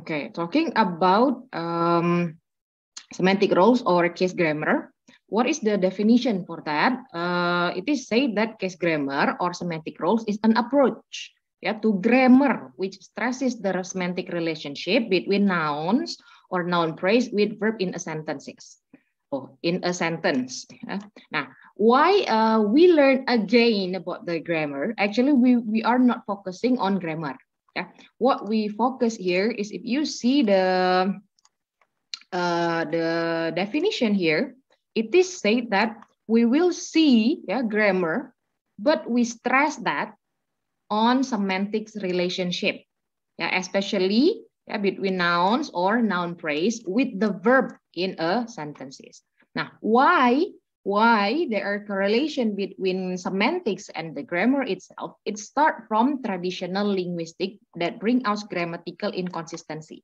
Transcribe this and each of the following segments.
Okay, talking about um, semantic roles or case grammar, what is the definition for that? Uh, it is said that case grammar or semantic roles is an approach yeah, to grammar which stresses the semantic relationship between nouns or noun phrase with verb in a sentences. Oh, in a sentence. Yeah. Now, why uh, we learn again about the grammar? Actually, we, we are not focusing on grammar. Yeah. What we focus here is if you see the uh, the definition here, it is said that we will see yeah, grammar, but we stress that on semantics relationship, yeah, especially yeah, between nouns or noun phrase with the verb in a sentences. Now, why why there are correlation between semantics and the grammar itself, it start from traditional linguistic that bring out grammatical inconsistency.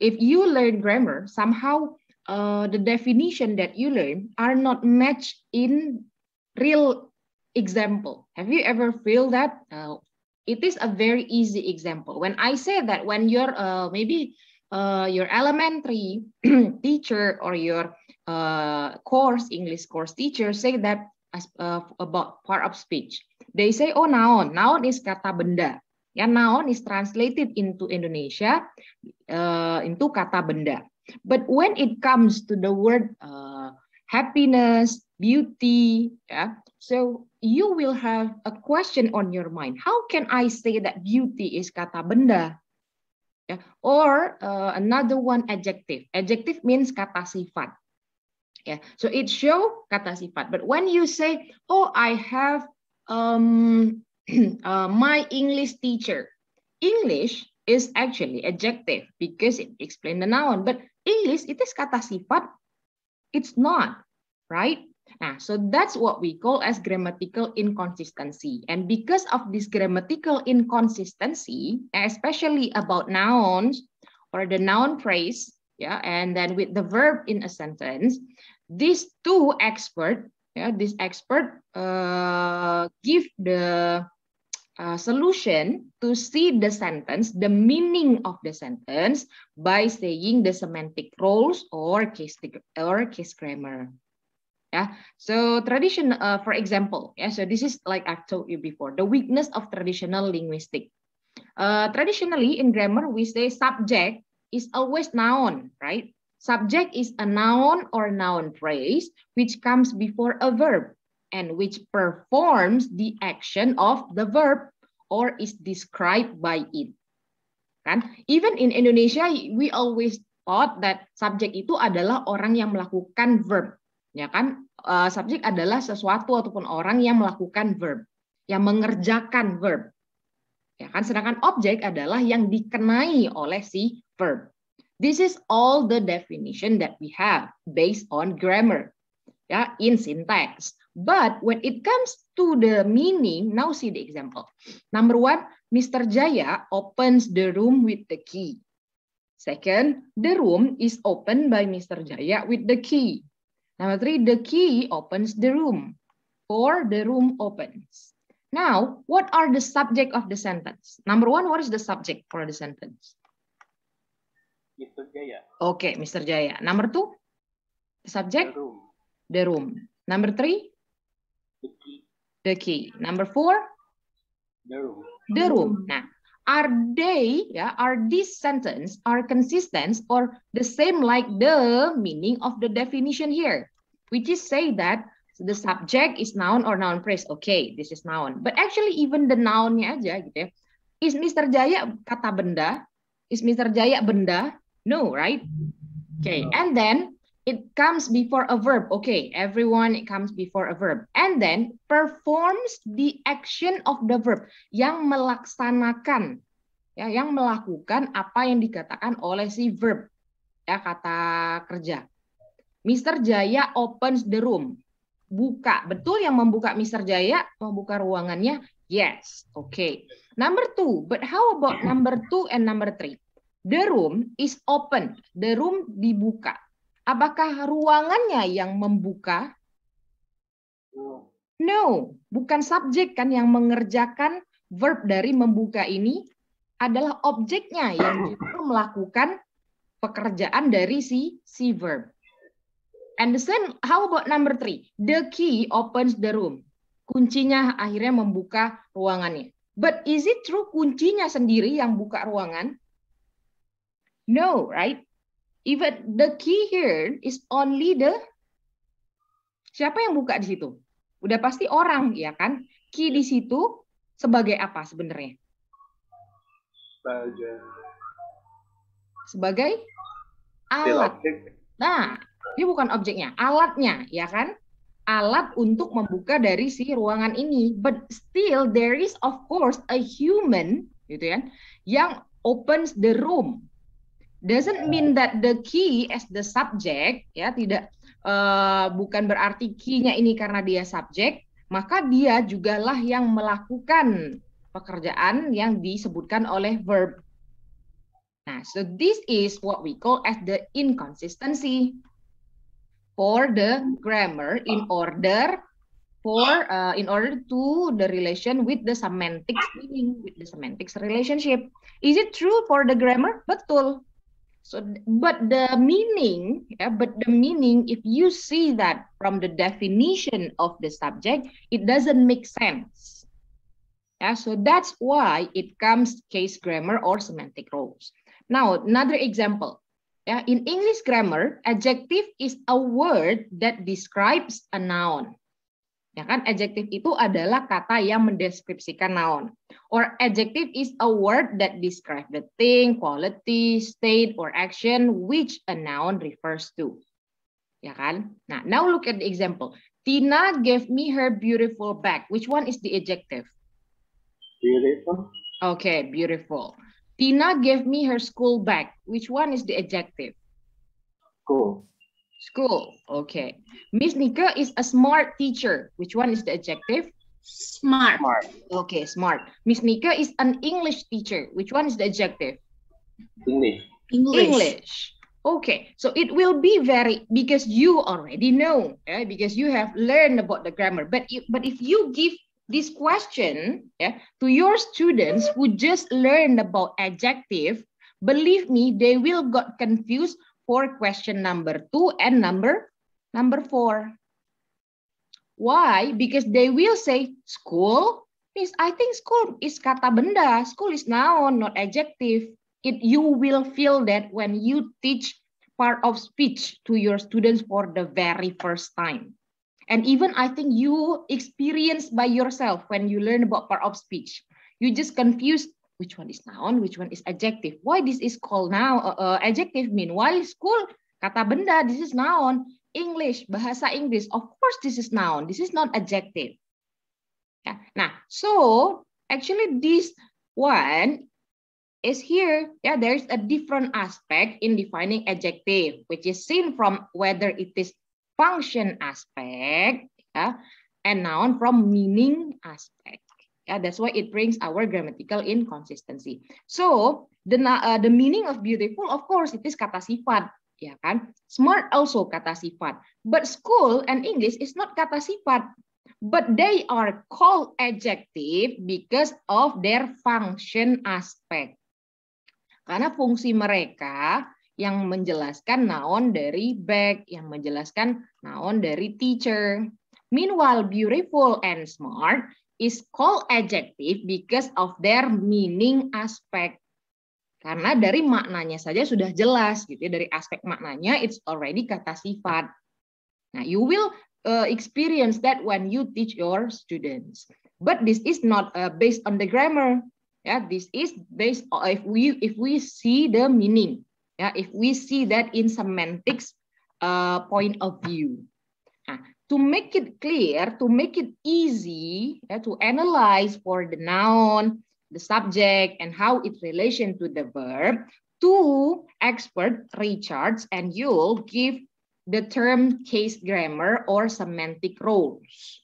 If you learn grammar, somehow uh, the definition that you learn are not matched in real example. Have you ever feel that? Uh, it is a very easy example. When I say that when you're uh, maybe uh, your elementary teacher or your uh, course, English course teacher say that as, uh, about part of speech. They say, oh, noun. Noun is kata benda. Ya, noun is translated into Indonesia uh, into kata benda. But when it comes to the word uh, happiness, beauty, yeah, so you will have a question on your mind. How can I say that beauty is kata benda yeah. Or uh, another one adjective. Adjective means kata sifat. Yeah. So it show kata sifat. But when you say, oh, I have um, uh, my English teacher. English is actually adjective because it explains the noun. But English, it is kata sifat. It's not, right? Ah, so that's what we call as grammatical inconsistency. And because of this grammatical inconsistency, eh, especially about nouns or the noun phrase, yeah, and then with the verb in a sentence, these two expert, yeah, this expert uh, give the uh, solution to see the sentence, the meaning of the sentence by saying the semantic roles or case or case grammar. Yeah. So tradition, uh, for example, yeah. So this is like I've told you before, the weakness of traditional linguistic. Uh, traditionally in grammar, we say subject is always noun, right? Subject is a noun or noun phrase which comes before a verb and which performs the action of the verb or is described by it. And Even in Indonesia, we always thought that subject itu adalah orang yang melakukan verb. ya kan uh, eh, subjek adalah sesuatu ataupun orang yang melakukan verb yang mengerjakan verb ya kan sedangkan objek adalah yang dikenai oleh si verb this is all the definition that we have based on grammar ya in syntax but when it comes to the meaning now see the example number one Mr. Jaya opens the room with the key. Second, the room is opened by Mr. Jaya with the key. Number three, the key opens the room or the room opens. Now, what are the subject of the sentence? Number one, what is the subject for the sentence? Mr. Jaya. Okay, Mr. Jaya. Number two, subject? The room. The room. Number three? The key. The key. Number four? The room. The room. Nah, are they ya are these sentence are consistent or the same like the meaning of the definition here which is say that the subject is noun or noun phrase okay this is noun but actually even the nounnya aja gitu ya is Mr. Jaya kata benda is Mr. Jaya benda no right okay and then it comes before a verb. Okay, everyone, it comes before a verb. And then performs the action of the verb. Yang melaksanakan, ya, yang melakukan apa yang dikatakan oleh si verb. Ya, kata kerja. Mr. Jaya opens the room. Buka. Betul yang membuka Mr. Jaya, membuka ruangannya? Yes. Oke. Okay. Number two. But how about number two and number three? The room is open. The room dibuka Apakah ruangannya yang membuka? No, bukan subjek kan yang mengerjakan verb dari membuka ini adalah objeknya yang justru melakukan pekerjaan dari si si verb. And the same, how about number three? The key opens the room. Kuncinya akhirnya membuka ruangannya. But is it true kuncinya sendiri yang buka ruangan? No, right? even the key here is only the siapa yang buka di situ? Udah pasti orang, ya kan? Key di situ sebagai apa sebenarnya? Sebagai sebagai alat. Nah, ini bukan objeknya, alatnya, ya kan? Alat untuk membuka dari si ruangan ini. But still there is of course a human gitu ya, yang opens the room doesn't mean that the key as the subject ya tidak uh, bukan berarti key-nya ini karena dia subjek maka dia jugalah yang melakukan pekerjaan yang disebutkan oleh verb. Nah, so this is what we call as the inconsistency for the grammar in order for uh, in order to the relation with the semantics meaning with the semantics relationship. Is it true for the grammar? Betul. So, but the meaning, yeah, but the meaning, if you see that from the definition of the subject, it doesn't make sense. Yeah, so that's why it comes case grammar or semantic rules. Now, another example. Yeah, in English grammar, adjective is a word that describes a noun. Ya kan, adjective itu adalah kata yang mendeskripsikan noun. Or adjective is a word that describes the thing, quality, state, or action which a noun refers to. Ya kan? Nah, now look at the example. Tina gave me her beautiful bag. Which one is the adjective? Beautiful. Okay, beautiful. Tina gave me her school bag. Which one is the adjective? School. School. Okay. Miss Nika is a smart teacher. Which one is the adjective? Smart. smart. Okay, smart. Miss Nika is an English teacher. Which one is the adjective? English. English. English. Okay, so it will be very because you already know, yeah, because you have learned about the grammar. But if, but if you give this question yeah, to your students who just learned about adjective, believe me, they will got confused for question number two and number number four. Why? Because they will say school. is, I think school is kata benda. School is noun, not adjective. It you will feel that when you teach part of speech to your students for the very first time. And even I think you experience by yourself when you learn about part of speech. You just confused which one is noun, which one is adjective. Why this is called noun, uh, uh, adjective mean? While school, kata benda, this is noun. English, bahasa Inggris, of course this is noun. This is not adjective. Yeah. Nah, so actually this one is here. Yeah, there is a different aspect in defining adjective, which is seen from whether it is function aspect yeah, and noun from meaning aspect. Yeah, that's why it brings our grammatical inconsistency. So the uh, the meaning of beautiful, of course, it is kata sifat, ya kan? Smart also kata sifat, but school and English is not kata sifat, but they are called adjective because of their function aspect. Karena fungsi mereka yang menjelaskan noun dari bag, yang menjelaskan noun dari teacher. Meanwhile, beautiful and smart is called adjective because of their meaning aspect. Karena dari maknanya saja sudah jelas gitu ya, dari aspek maknanya it's already kata sifat. Nah, you will uh, experience that when you teach your students. But this is not uh, based on the grammar. Yeah, this is based on if we if we see the meaning. Yeah, if we see that in semantics uh, point of view. to make it clear, to make it easy yeah, to analyze for the noun, the subject, and how it relation to the verb, two expert Richards and Yule give the term case grammar or semantic roles.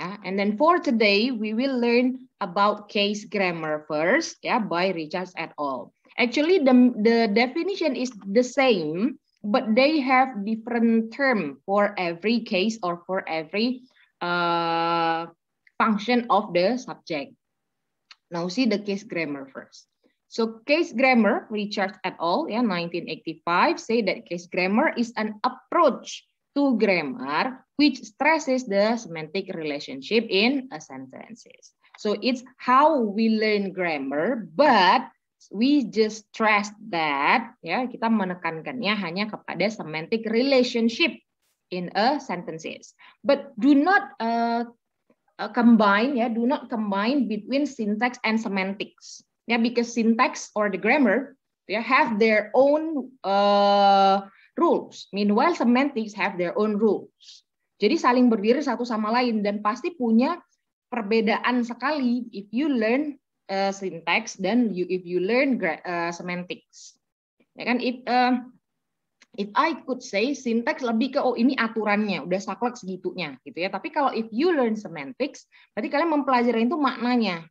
Yeah? And then for today, we will learn about case grammar first yeah, by Richards et al. Actually, the, the definition is the same but they have different term for every case or for every uh, function of the subject. Now see the case grammar first. So case grammar, Richard et al. Yeah, 1985 say that case grammar is an approach to grammar which stresses the semantic relationship in a sentences. So it's how we learn grammar, but we just stress that ya kita menekankannya hanya kepada semantic relationship in a sentences but do not uh, uh, combine ya do not combine between syntax and semantics ya because syntax or the grammar they ya, have their own uh, rules meanwhile semantics have their own rules jadi saling berdiri satu sama lain dan pasti punya perbedaan sekali if you learn uh, syntax dan you, if you learn uh, semantics. Ya kan if uh, if I could say syntax lebih ke oh ini aturannya udah saklek segitunya gitu ya. Tapi kalau if you learn semantics berarti kalian mempelajari itu maknanya.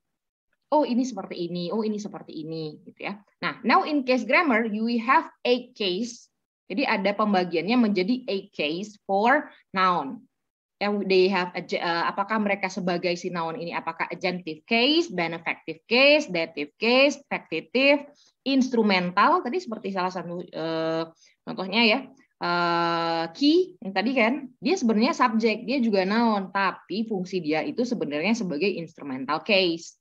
Oh ini seperti ini, oh ini seperti ini gitu ya. Nah, now in case grammar you have a case. Jadi ada pembagiannya menjadi a case for noun yang they have uh, apakah mereka sebagai si noun ini apakah agentive case, benefactive case, dative case, factitive, instrumental tadi seperti salah satu uh, contohnya ya uh, key yang tadi kan dia sebenarnya subjek dia juga noun tapi fungsi dia itu sebenarnya sebagai instrumental case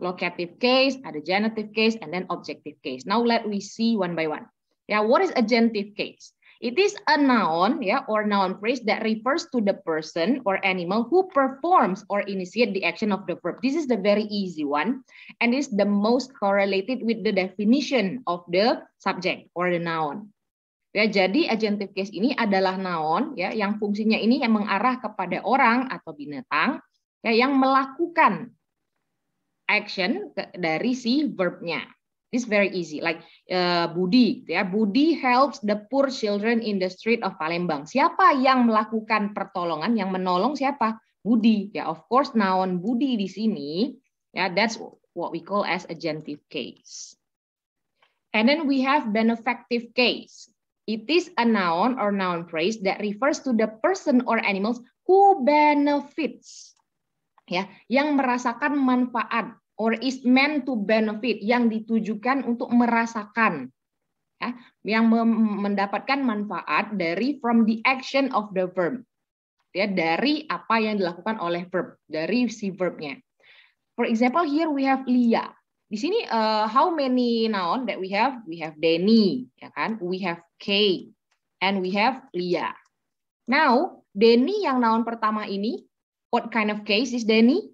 locative case ada genitive case and then objective case now let we see one by one ya yeah, what is agentive case It is a noun ya or noun phrase that refers to the person or animal who performs or initiate the action of the verb. This is the very easy one and is the most correlated with the definition of the subject or the noun. Ya, jadi agentive case ini adalah noun ya yang fungsinya ini yang mengarah kepada orang atau binatang ya yang melakukan action dari si verbnya. It's very easy. Like uh, Budi, ya ya. Budi helps the poor children in the street of Palembang. Siapa yang melakukan pertolongan? Yang menolong siapa? Budi. Ya, of course noun Budi di sini. Ya, that's what we call as agentive case. And then we have benefactive case. It is a noun or noun phrase that refers to the person or animals who benefits. Ya, yang merasakan manfaat or is meant to benefit yang ditujukan untuk merasakan ya, yang mendapatkan manfaat dari from the action of the verb ya dari apa yang dilakukan oleh verb dari si verbnya for example here we have Lia di sini uh, how many noun that we have we have Denny ya kan we have K and we have Lia now Denny yang noun pertama ini what kind of case is Denny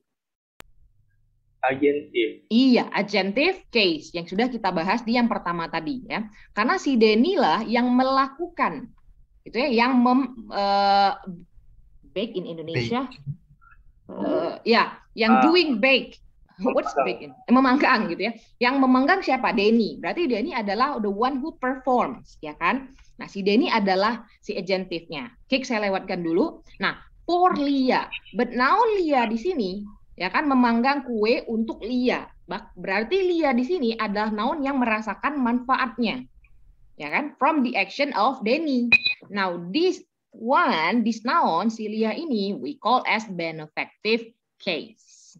agentif. Iya, agentif case yang sudah kita bahas di yang pertama tadi ya. Karena si lah yang melakukan itu ya, yang mem, uh, bake in Indonesia. Bake. Uh, ya, yang uh, doing bake. What's bake in? Eh, memanggang gitu ya. Yang memanggang siapa? Denny. Berarti Denny adalah the one who performs, ya kan? Nah, si Denny adalah si agentifnya. Kick saya lewatkan dulu. Nah, for Lia. But now Lia di sini ya kan memanggang kue untuk Lia. Berarti Lia di sini adalah noun yang merasakan manfaatnya. Ya kan? From the action of Denny. Now this one, this noun si Lia ini we call as benefactive case.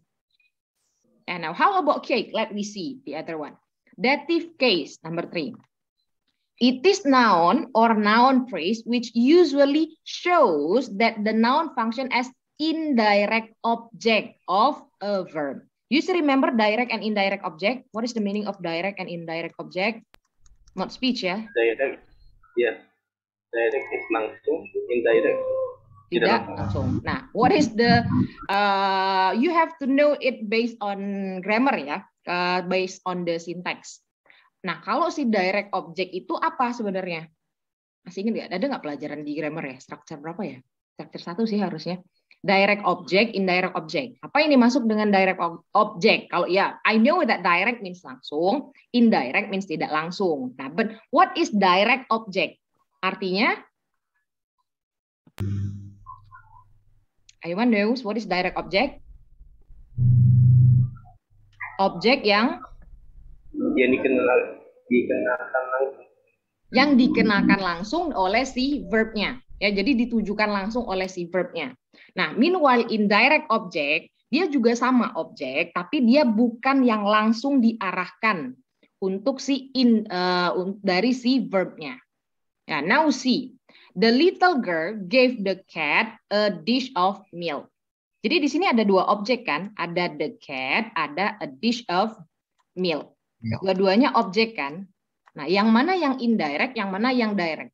And now how about cake? Let me see the other one. Dative case number three. It is noun or noun phrase which usually shows that the noun function as indirect object of a verb. You should remember direct and indirect object. What is the meaning of direct and indirect object? Not speech ya? Direct, yes. Direct is langsung, indirect tidak langsung. Nah, what is the uh, you have to know it based on grammar ya, uh, based on the syntax. Nah, kalau si direct object itu apa sebenarnya? Masih ingat nggak? Ada nggak pelajaran di grammar ya? Structure berapa ya? Structure satu sih harusnya direct object, indirect object. Apa ini masuk dengan direct object? Kalau ya, I know that direct means langsung, indirect means tidak langsung. Nah, but what is direct object? Artinya, anyone knows what is direct object? Objek yang yang dikenal dikenakan langsung. Yang dikenakan langsung oleh si verbnya. Ya, jadi ditujukan langsung oleh si verbnya. Nah, meanwhile indirect object dia juga sama objek, tapi dia bukan yang langsung diarahkan untuk si in uh, dari si verbnya. Ya, now see, the little girl gave the cat a dish of milk. Jadi di sini ada dua objek kan, ada the cat, ada a dish of milk. Dua-duanya objek kan. Nah, yang mana yang indirect, yang mana yang direct?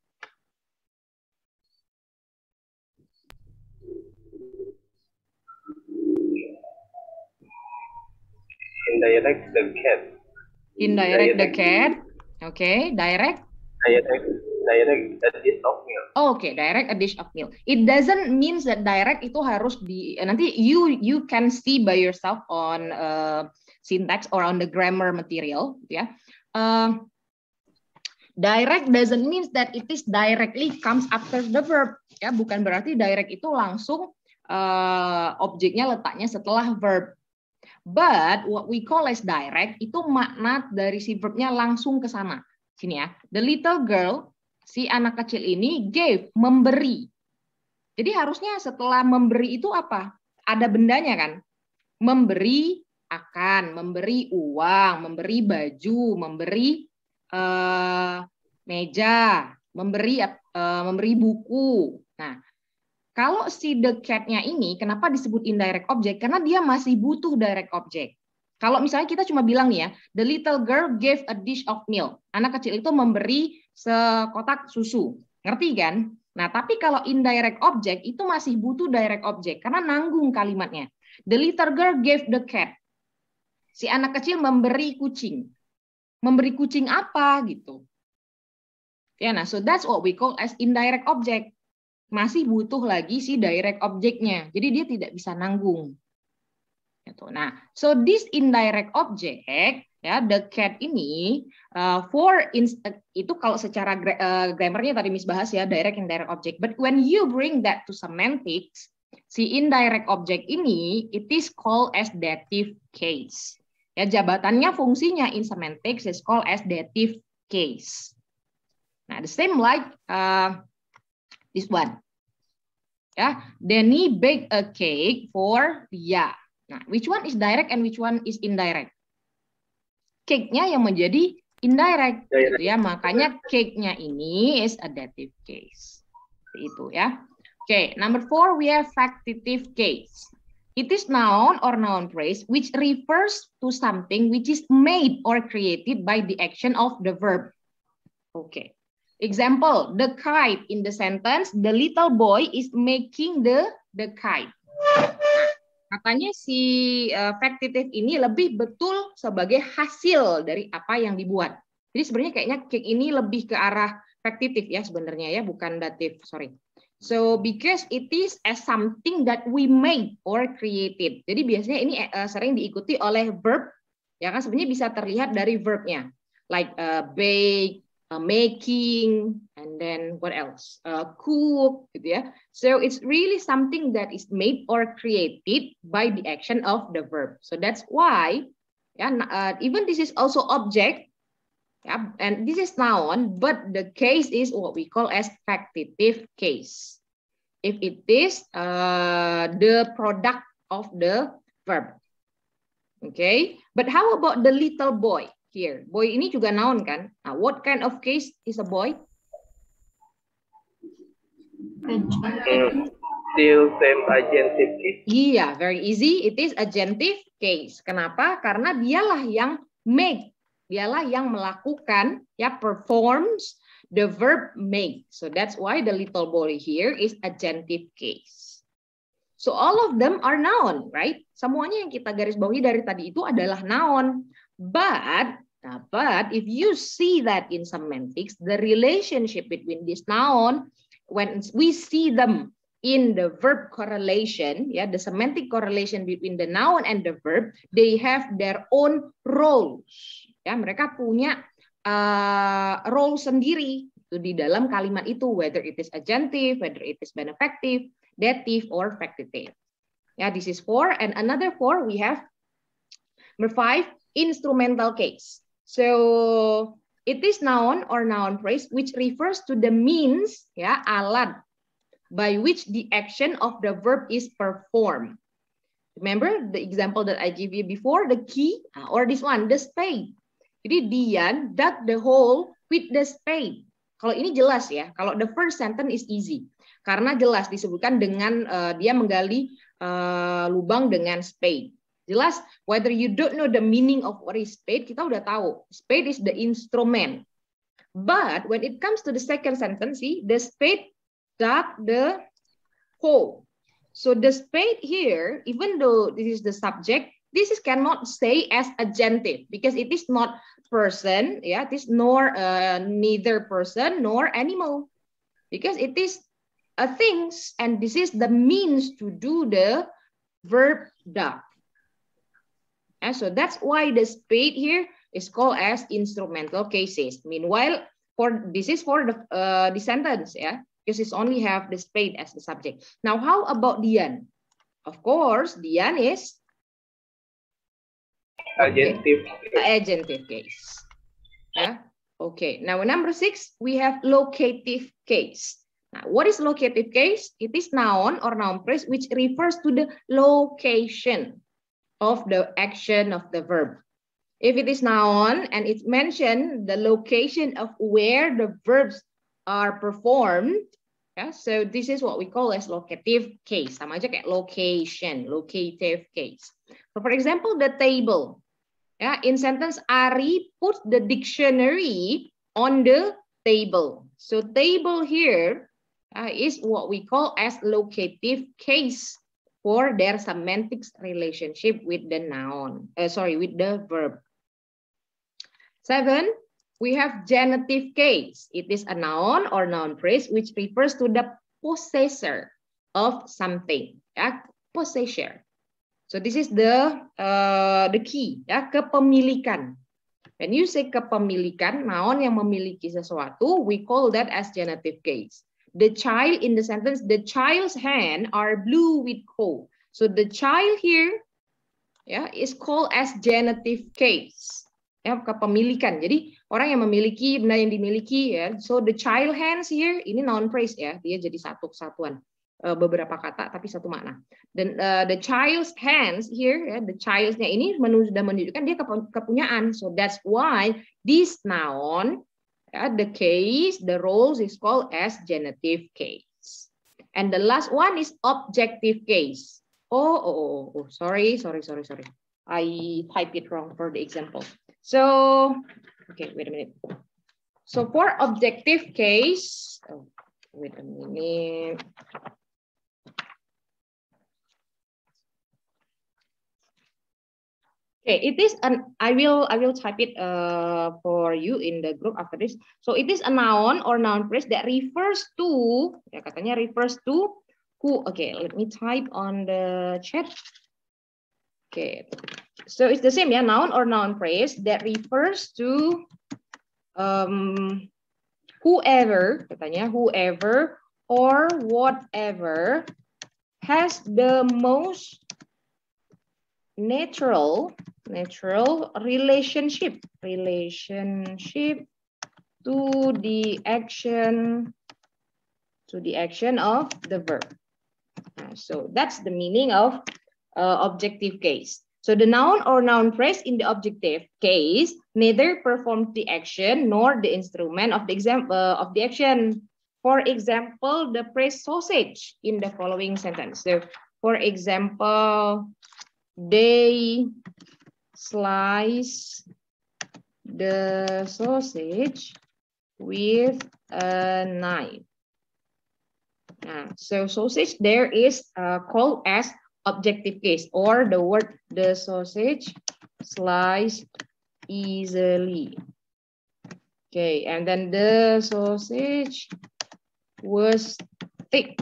indirect the cat. Indirect, the cat. Oke, okay. direct. Direct direct a dish of meal. Oh, Oke, okay. direct a dish of meal. It doesn't means that direct itu harus di nanti you you can see by yourself on uh, syntax or on the grammar material, ya. Yeah. Uh, direct doesn't means that it is directly comes after the verb, ya. Bukan berarti direct itu langsung uh, objeknya letaknya setelah verb. But what we call as direct itu makna dari si verbnya langsung ke sana. Sini ya. The little girl, si anak kecil ini gave, memberi. Jadi harusnya setelah memberi itu apa? Ada bendanya kan? Memberi akan, memberi uang, memberi baju, memberi uh, meja, memberi uh, memberi buku. Nah, kalau si the cat-nya ini, kenapa disebut indirect object? Karena dia masih butuh direct object. Kalau misalnya kita cuma bilang nih ya, the little girl gave a dish of milk. Anak kecil itu memberi sekotak susu. Ngerti kan? Nah, tapi kalau indirect object itu masih butuh direct object karena nanggung kalimatnya. The little girl gave the cat. Si anak kecil memberi kucing. Memberi kucing apa gitu. Ya, nah, so that's what we call as indirect object masih butuh lagi si direct objeknya. Jadi dia tidak bisa nanggung. Gitu. Nah, so this indirect object ya the cat ini uh, for inst- itu kalau secara gra uh, grammarnya tadi Miss bahas ya direct indirect object. But when you bring that to semantics, si indirect object ini it is called as dative case. Ya jabatannya fungsinya in semantics is called as dative case. Nah, the same like uh, This one. Ya, Danny bake a cake for Ria. Nah, which one is direct and which one is indirect? Cake-nya yang menjadi indirect, direct. Gitu ya. Makanya cake-nya ini is a dative case. itu ya. Oke, okay, number four we have factitive case. It is noun or noun phrase which refers to something which is made or created by the action of the verb. Oke. Okay. Example, the kite in the sentence, the little boy is making the the kite. Nah, katanya si uh, factitive ini lebih betul sebagai hasil dari apa yang dibuat. Jadi sebenarnya kayaknya cake ini lebih ke arah factitive ya sebenarnya ya, bukan datif sorry. So because it is as something that we made or created. Jadi biasanya ini uh, sering diikuti oleh verb, ya kan sebenarnya bisa terlihat dari verbnya, like uh, bake, uh, making, and then what else? Uh, cook, yeah. So it's really something that is made or created by the action of the verb. So that's why, yeah, uh, even this is also object, yeah, and this is noun, but the case is what we call as factitive case. If it is uh, the product of the verb. Okay, but how about the little boy? here. Boy ini juga noun kan? Nah, what kind of case is a boy? still same adjective case. Iya, very easy. It is adjective case. Kenapa? Karena dialah yang make, dialah yang melakukan, ya performs the verb make. So that's why the little boy here is adjective case. So all of them are noun, right? Semuanya yang kita garis bawahi dari tadi itu adalah noun. But Nah, but if you see that in semantics, the relationship between this noun, when we see them in the verb correlation, yeah, the semantic correlation between the noun and the verb, they have their own roles. Ya, mereka punya uh, role sendiri itu di dalam kalimat itu, whether it is adjective, whether it is benefactive, dative, or factitive. Ya, this is four, and another four we have number five, instrumental case. So it is noun or noun phrase which refers to the means ya alat by which the action of the verb is performed. Remember the example that I give you before, the key or this one, the spade. Jadi dia dug the hole with the spade. Kalau ini jelas ya, kalau the first sentence is easy. Karena jelas disebutkan dengan uh, dia menggali uh, lubang dengan spade. Jelas, whether you don't know the meaning of what is spade, kita udah tahu. Spade is the instrument. But when it comes to the second sentence, see, the spade dug the hole. So the spade here, even though this is the subject, this is cannot say as adjective because it is not person, yeah, it is nor uh, neither person nor animal because it is a things and this is the means to do the verb dug. And ah, so that's why the spade here is called as instrumental cases. Meanwhile, for this is for the uh, the sentence, yeah, because it's only have the spade as the subject. Now, how about Dian? Of course, Dian is adjective. Okay. Adjective case. Yeah. Okay. Now, number six, we have locative case. Now, what is locative case? It is noun or noun phrase which refers to the location of the action of the verb. If it is noun and it's mentioned the location of where the verbs are performed, yeah, so this is what we call as locative case. Sama aja kayak location, locative case. So for example, the table. Yeah, in sentence, Ari put the dictionary on the table. So table here uh, is what we call as locative case. for their semantics relationship with the noun, uh, sorry, with the verb. Seven, we have genitive case. It is a noun or noun phrase which refers to the possessor of something, yeah, possessor. So this is the uh, the key, Yeah? kepemilikan. When you say kepemilikan, noun yang memiliki sesuatu, we call that as genitive case. The child in the sentence, the child's hand are blue with cold. So the child here ya is called as genitive case. Ya, kepemilikan. Jadi orang yang memiliki benda yang dimiliki ya. So the child hands here ini noun phrase ya. Dia jadi satu kesatuan eh, beberapa kata tapi satu makna. Dan uh, eh, the child's hands here, ya, the child's-nya ini sudah menunjukkan dia kepunyaan. So that's why this noun Yeah, the case, the roles is called as genitive case. And the last one is objective case. Oh, oh, oh, oh, oh sorry, sorry, sorry, sorry. I typed it wrong for the example. So, okay, wait a minute. So for objective case, oh, wait a minute. Okay, it is an I will I will type it uh for you in the group after this. So it is a noun or noun phrase that refers to ya katanya refers to who. Okay, let me type on the chat. Okay. So it's the same yeah, noun or noun phrase that refers to um whoever katanya whoever or whatever has the most natural, natural relationship, relationship to the action, to the action of the verb. Uh, so that's the meaning of uh, objective case. So the noun or noun phrase in the objective case neither performs the action nor the instrument of the example uh, of the action. For example, the phrase sausage in the following sentence. So for example, they slice the sausage with a knife. Ah, so sausage there is uh, called as objective case or the word the sausage sliced easily. Okay, and then the sausage was thick.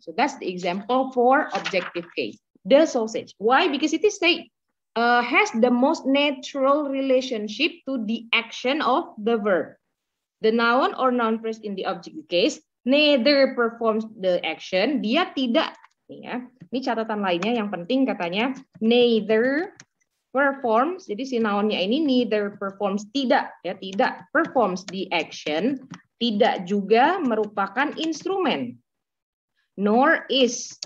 So that's the example for objective case. the sausage. Why? Because it is said uh, has the most natural relationship to the action of the verb. The noun or noun phrase in the object case neither performs the action. Dia tidak, ya. Ini catatan lainnya yang penting katanya neither performs. Jadi si nounnya ini neither performs tidak, ya tidak performs the action, tidak juga merupakan instrumen. Nor is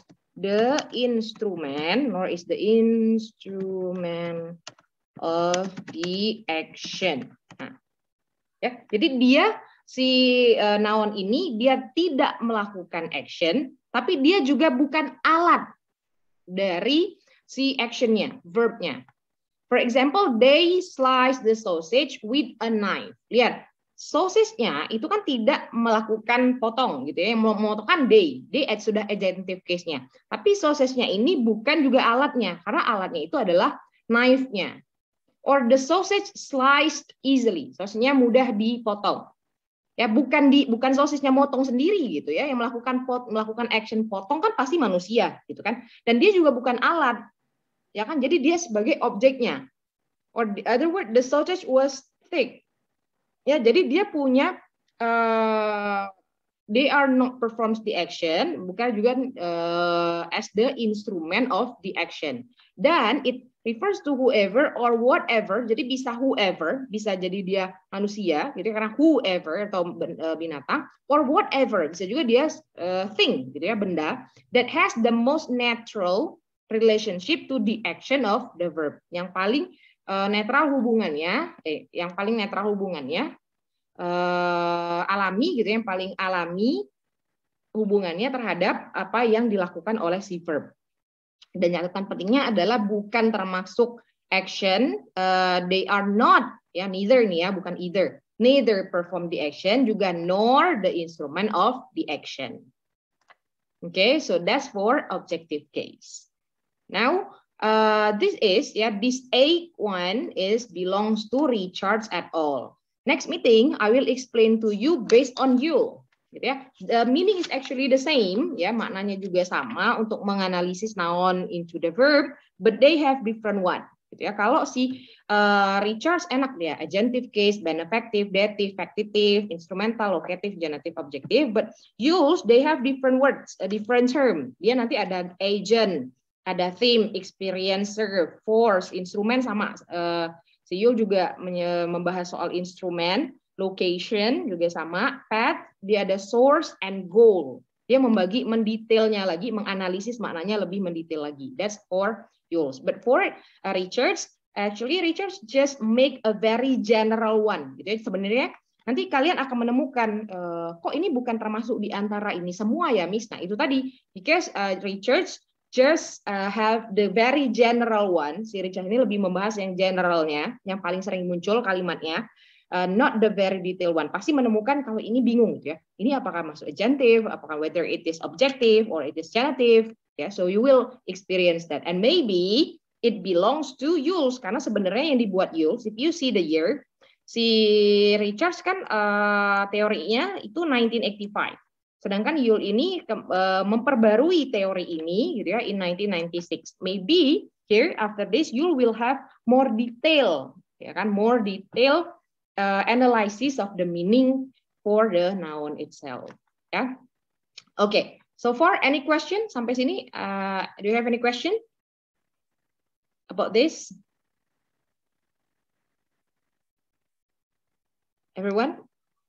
the instrument nor is the instrument of the action. Nah, ya, jadi dia si uh, noun ini dia tidak melakukan action, tapi dia juga bukan alat dari si actionnya, verbnya. For example, they slice the sausage with a knife. Lihat, sosisnya itu kan tidak melakukan potong gitu ya, memotongkan day, day sudah agentive case-nya. Tapi sosisnya ini bukan juga alatnya, karena alatnya itu adalah knife-nya. Or the sausage sliced easily, sosisnya mudah dipotong. Ya bukan di bukan sosisnya motong sendiri gitu ya, yang melakukan pot, melakukan action potong kan pasti manusia gitu kan. Dan dia juga bukan alat, ya kan? Jadi dia sebagai objeknya. Or the other word, the sausage was thick Ya, jadi dia punya uh, they are not performs the action bukan juga uh, as the instrument of the action dan it refers to whoever or whatever jadi bisa whoever bisa jadi dia manusia gitu ya, karena whoever atau eh, binatang or whatever bisa juga dia uh, thing gitu ya benda that has the most natural relationship to the action of the verb yang paling Eh, netral hubungannya, eh, yang paling netral hubungannya eh, alami gitu, ya, yang paling alami hubungannya terhadap apa yang dilakukan oleh si verb. Dan catatan pentingnya adalah bukan termasuk action, uh, they are not, ya neither nih ya, bukan either, neither perform the action juga nor the instrument of the action. Okay, so that's for objective case. Now Uh, this is, yeah, this a one is belongs to Richards at all. Next meeting, I will explain to you based on you. Gitu ya. The meaning is actually the same, ya maknanya juga sama untuk menganalisis noun into the verb, but they have different one. Gitu ya. Kalau si uh, Richards enak dia, agentive case, benefactive, dative, factitive, instrumental, locative, genitive, objective, but use they have different words, a different term. Dia nanti ada agent, ada theme, experiencer, force, instrumen sama. Uh, si Yul juga membahas soal instrumen, location juga sama, path, dia ada source and goal. Dia membagi mendetailnya lagi, menganalisis maknanya lebih mendetail lagi. That's for Yules. But for uh, Richards, actually Richards just make a very general one. Gitu. Ya, sebenarnya nanti kalian akan menemukan uh, kok ini bukan termasuk di antara ini semua ya, Miss. Nah itu tadi, because uh, Richards just uh, have the very general one. Si Richard ini lebih membahas yang generalnya, yang paling sering muncul kalimatnya. Uh, not the very detailed one. Pasti menemukan kalau ini bingung ya. Ini apakah masuk adjective, apakah whether it is objective or it is genitive. Ya, yeah, so you will experience that. And maybe it belongs to Yules karena sebenarnya yang dibuat Yules, if you see the year, si Richard kan uh, teorinya itu 1985. Sedangkan Yule ini uh, memperbarui teori ini gitu ya in 1996. Maybe here after this Yule will have more detail ya kan more detail uh, analysis of the meaning for the noun itself ya. Oke, okay. so far any question sampai sini uh, do you have any question about this? Everyone,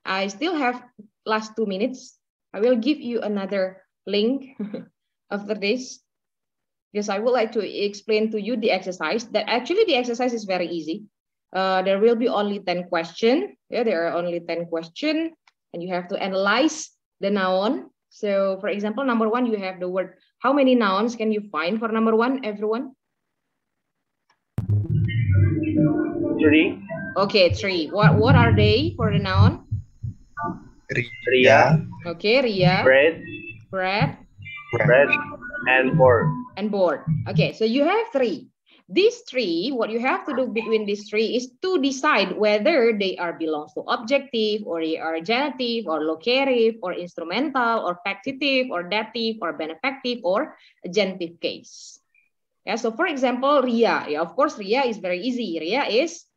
I still have last two minutes I will give you another link after this because I would like to explain to you the exercise that actually the exercise is very easy. Uh, there will be only 10 questions. Yeah, there are only 10 questions and you have to analyze the noun. So for example, number one, you have the word. How many nouns can you find for number one, everyone? Three. Okay, three. What, what are they for the noun? Ria. Okay, Ria. Bread. Bread. Bread. And board. And board. Okay, so you have three. These three, what you have to do between these three is to decide whether they are belongs to objective or they are genitive or locative or instrumental or factitive or dative or benefactive or genitive case. Yeah, so for example, Ria. Yeah, of course, Ria is very easy. Ria is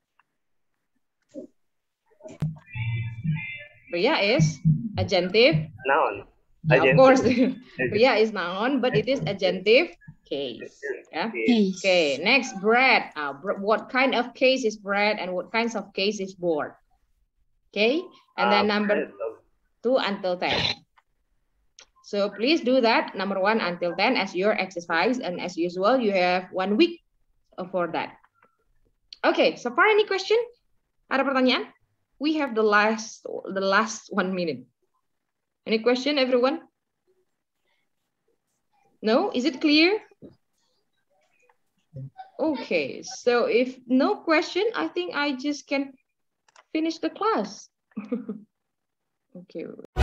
Priya is adjective. Noun. Of course, Priya is noun, but it is adjective case. Yeah. Okay. Next, bread. Uh, what kind of case is bread, and what kinds of case is board? Okay. And then uh, number two until ten. So please do that number one until ten as your exercise, and as usual, you have one week for that. Okay. So far, any question? Ada pertanyaan? we have the last the last one minute. Any question, everyone? No? Is it clear? Okay, so if no question, I think I just can finish the class. okay.